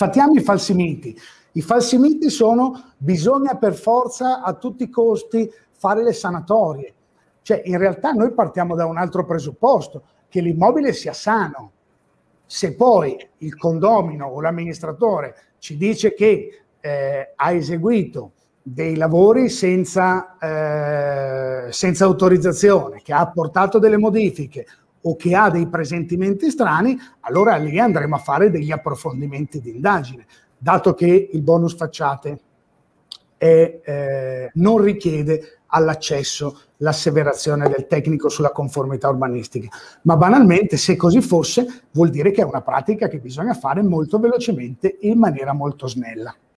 sfatiamo i falsi miti. I falsi miti sono bisogna per forza a tutti i costi fare le sanatorie. Cioè, in realtà noi partiamo da un altro presupposto, che l'immobile sia sano. Se poi il condomino o l'amministratore ci dice che eh, ha eseguito dei lavori senza, eh, senza autorizzazione, che ha apportato delle modifiche o che ha dei presentimenti strani, allora lì andremo a fare degli approfondimenti di indagine, dato che il bonus facciate è, eh, non richiede all'accesso l'asseverazione del tecnico sulla conformità urbanistica. Ma banalmente, se così fosse, vuol dire che è una pratica che bisogna fare molto velocemente e in maniera molto snella.